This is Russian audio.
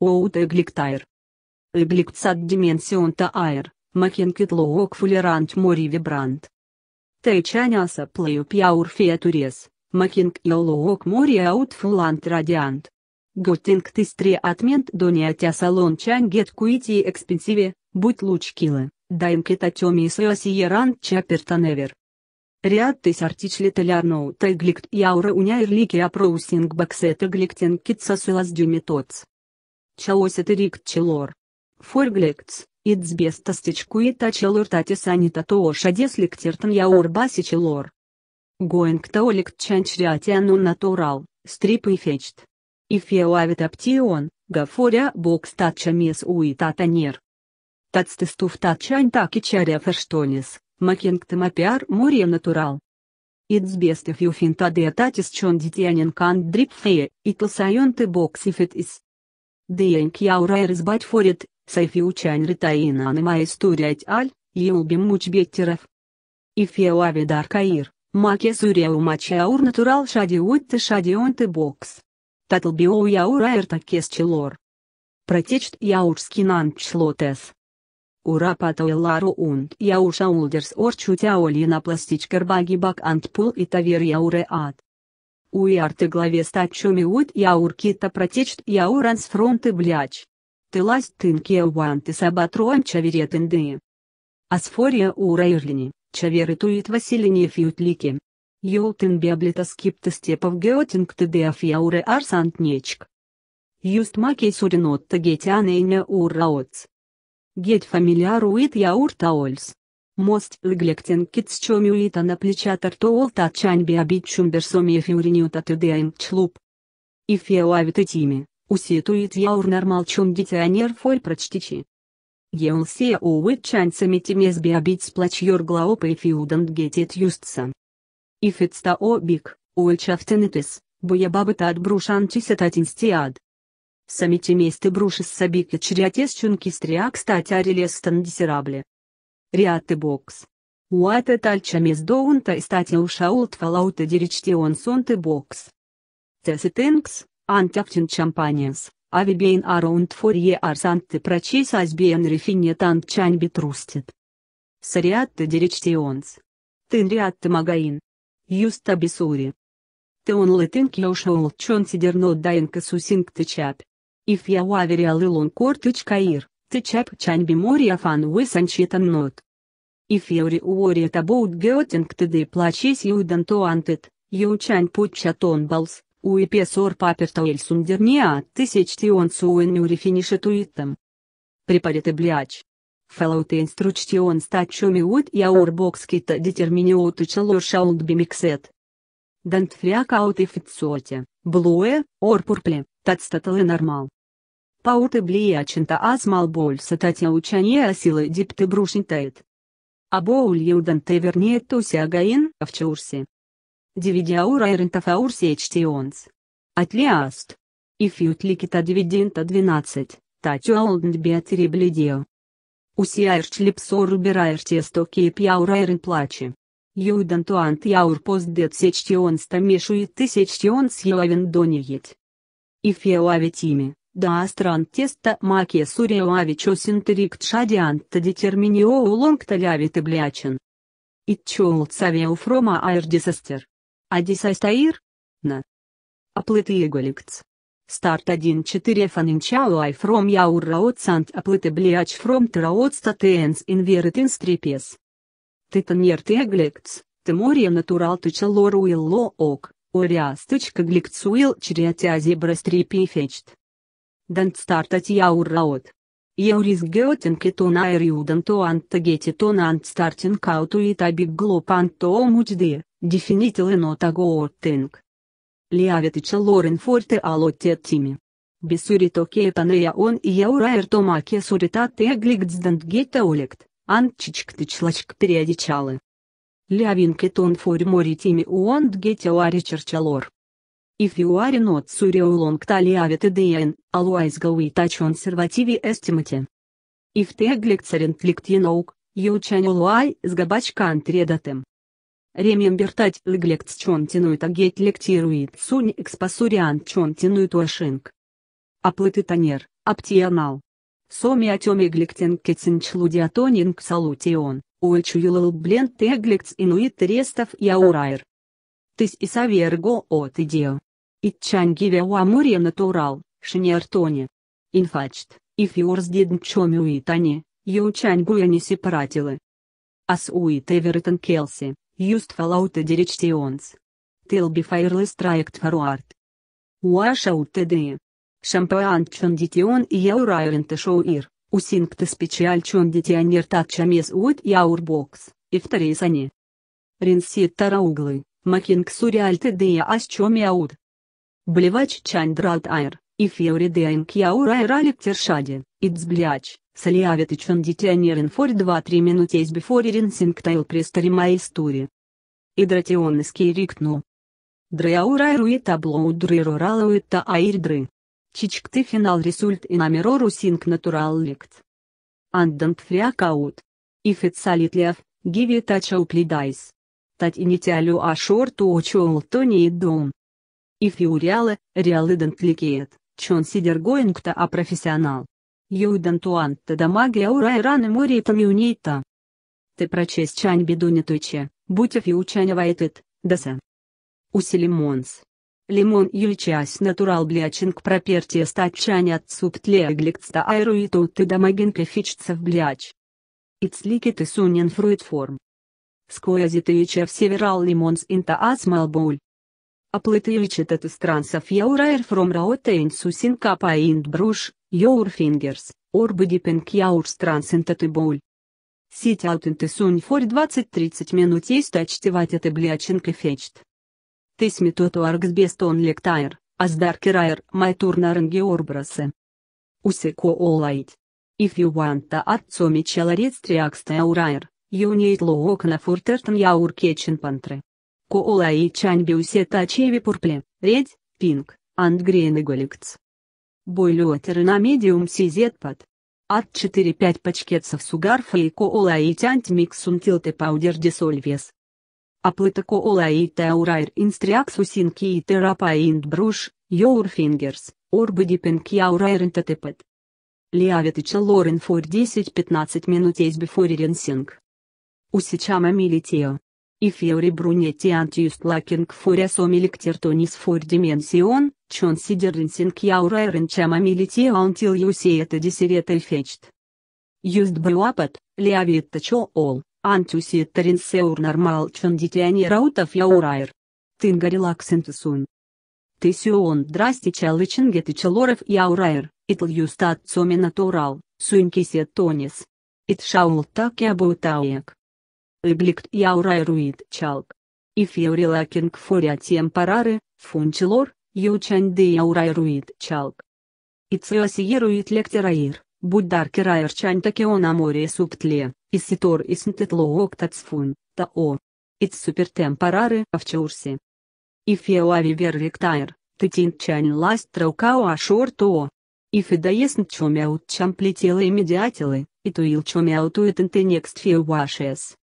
Оут Эгликтайр. Эгликтсад Дименсион Таайр, Махенкит Лоок Фулерант Мори Вибрант. Тейчаняса Плею Пьяур Фиатурес, Махинг Йолоок Мори Аут Фулант Радиант. Готинг Тистри Атмент Дониатя Салон гет Куити Экспенсиве, Будь луч Килы, Даймкета Теми Сиосиерант Чапертаневер. тыс артичли толярноу тайгликт яура уняйрлики апроусинг баксета гликтен китсасылас дюмитоц. Чаосетерик челор. Форглекц, ицбестастичкуита челуртати санита тоошадесликтертн яорбаси челор. Гоингтаоликт чанчрятиану натурал, стрип и фечт. Ифеуавит аптион, гафоря бокстача мес уитатанер. Тацтестуфтачань таки чаря ферштонис, макингтамапиар море натурал. Ицбестых юфинтадеататис чон дитянин кан дрипфея, и толсайон ты боксифет из. Deienkjaura är isbatforet, Сайфиучань Ритаинан и Маистурять Аль, и Еубим беттеров. И Авидар Каир, Маке Суреу Мачаур Натурал шади шади Шадионте Бокс. Татлбиоу Яур Аэртакес Челор. Протечт нан Члотес. Ура патоэлару унд яуша улдерс орчутя на пластичкар баги бак антпул и тавер яуре ад. У ярты главе ста Уярты главеста чумиут яуркита протечт яуранс фронты бляч. ты Тылась тынкия уанты сабатроем чаверет индеи. Асфория ура ирлини, чаверы туит василине фьютлики. Йолтын биаблита скипта степов геотинг тдеаф яуре нечк Юст макей суринотта гетян эйня ураоц. геть фамилиар уит яур таольс. Мост Most leglectenket scomiuita na pliciatar to olta обид abicium bersomie fiuriniuta tdm члуп. И феуавит этими, уситуит яур нормал нормалчум дитянер фоль прочтичи. Еулсия увыт чанцами темезби обить сплачьор глаопа и фиудант гетит юстса. И фитста обик, уэльчафтенетис, боябабыта от брушан от атинстиад. Самитиместы брушис сабик и чрятес чунки стриак стать арелестан дисерабле бокс. Riatteboks. Oate talčamies dounta он ultfalauta бокс. boks. Цесетенкс, антяктин чампаниенс, авибейн араунд форье арсанты прочис азбиен рефине тант чань битрустит. Сариатте Тын Тынриатте магаин. Юста бисури. Теон летинк яушаул чон сидерно даинка сусинг тычат. Иф я уавериал илон кортыч каир. The Chapchan Bimoriafan Wisanchitan Not. If you're worried about getting to the places you don't want it, you can put chaton balls, uipes or paper towels underneath тысяч tion so when you refinish it them. Prepare the bleach. Follow the instructions that show me what your box kit determine what color should be mixed. Don't freak out if it's sote, blue, or purple, that's totally normal. Pauta blyacinta azmalbolsatatia учение о силы дипты диптебрушнитает. Абоульюдан тевернетуся агаин овчурси. Дивидиаура эрентафаурси эчтионс. Атлиаст. Ифьютликита дивидинта 12, тачуолднт биатериблидио. Усиаерч липсор убираер тестоки и пьяура эрен плачи. Юдан туант яур постдет сечтионс тамешует тысячтионс И дониет. Ифьяуавитими, да астран теста маке суревавичос интериктшадианта детерминио улонгта лявит и блячен. Итчоул цавеу фрома аэрдисестер. Адисайстаир? На. Оплыты иголикц. Старт 1-4 фанинчау ай фром яурраот сант оплыты блиач фром траот статенс инверетин стрипес. Титаньер теглекц, темория натурал тучалору илло ок, ориас тычка гликцуил чриатязибра фечт den startet jaurraot. Jauris geotenketun aeriudanto antagetiton antstartin kautuit abiglopanto omutde, definitilenotago goottenk. Liaveticha loren forte alottetimi. Бесурито кетанея он и яураер томаке сурита теглигдздент гетеолект, анчичк тычлачк периодичалы. Лявинке тон фур моритими уонд гетеуари черчалор. If you are not sure long to then, always go with a conservative estimate. If neglect serent lict you know, you can always go back country datem. Remember that neglect continued to get lectured soon expasuriant continued to ashink. Аплытытанер, оптионал. Соми отем эгликтен кецинчлудиатонинг салутион, уэльчуюлл блент эгликс инуит рестов яурайр. Тыс и саверго от идео. Итчангиве уамуре натурал, шинертоне. Инфачт, и фиорсдидн чомюитани, ючангуяни сепаратилы. Ас уит эверитен келси, юст фалаута диречтионс. Тилби файрлес траект фаруарт. Уаша утедея. Шампаан чондитион и яурайрента шоуир, усинктес печаль чондитионер такчамес уит яурбокс, и вторые сани. Ринсит тарауглы, макинг суриальтедея чоми аут. Блевач Чандрат Айр, Дейн Кьяур Айр Алик Тершади, Ицбляч, Салиавит и Чандитянерин Фор 2-3 минуте из Бифоририн Сингтайл Престарима Истури. Идратионский Риктну. Дреаур Айру и Таблоу Дриру Ралауитта Айрдры. Чичкты финал результ и намерору русинг натурал ликт. Андант фриакаут. Ифит салитлев, гиви тачауплидайс. Татинитялю ашорту Тони и дом. Их you реалы really чон like it, consider going to a professional. You don't want the damage or iron Ты прочесть чань беду не туче, будь if you чань вайтит, даса. Уси лимонс. Лимон юльчас натурал блячинг пропертие стать чань от субтлегликста айру и тут ты дамагинка фичцев бляч. It's like it is union fruit form. Скоязит и че в северал лимонс инта асмал боль. A plătilicit stransav your air from roten susin capa and brush, your fingers, or body pink your strands in bowl. Sit out in suni for 20-30 minute есть очтевать это бляченко фечт. Ты сметоту арксбест он лектайр, а с даркерайр майтурнаранги орбрасы. Усеко олайт. If you want to add some calories to your you need look на фуртертон your kitchen pantry. Коолаи Чанбиусета Чеви Пурпле, Редь, Пинг, Ангренеголикц. Бойлюатеры на медиум сизетпад. От 4-5 пачкетсов сугарфа и коолаи тянть миксун тилте паудер дисольвес. Аплыта коолаи таурайр инстряксу синки и терапа инт бруш, йоур фингерс, орбади пенки аурайр интатепад. Лиавитыча чалорин фор 10-15 минут есть форирен синг. Усичама милитео. If your brunetti and is looking for a somilctertonis for dimension, consider rinsing your orange amamility until you see it desired fetched. Used by Wapat, leave it to all, and to see it rinse your normal conditioner out of your air. Tinga relaxant soon. Тисион драстича лычингеты челоров и аураер, итл юстат соми натурал, суинкисет тонис. Ит шаул так и абутауек. Øyeblikk i aurairuid chalk. I fiorilaking foria temporare, funcilor, iucean de aurairuid chalk. Ицеосиеруит лектираир, будь даркираир чань такеона море субтле, исситор иснтетло октацфун, тао. Иц супертемпорары овчурсе. И феоави верликтаир, тытин чань ласть траукау ашор то. И федаесн чомяут чамплетелы и медиателы, и туил чомяутует интенекст феуашес.